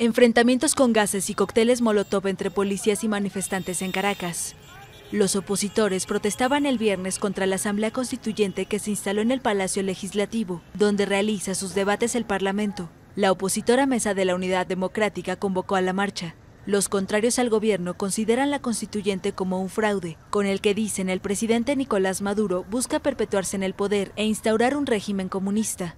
Enfrentamientos con gases y cócteles Molotov entre policías y manifestantes en Caracas. Los opositores protestaban el viernes contra la Asamblea Constituyente que se instaló en el Palacio Legislativo, donde realiza sus debates el Parlamento. La opositora Mesa de la Unidad Democrática convocó a la marcha. Los contrarios al gobierno consideran la constituyente como un fraude, con el que dicen el presidente Nicolás Maduro busca perpetuarse en el poder e instaurar un régimen comunista.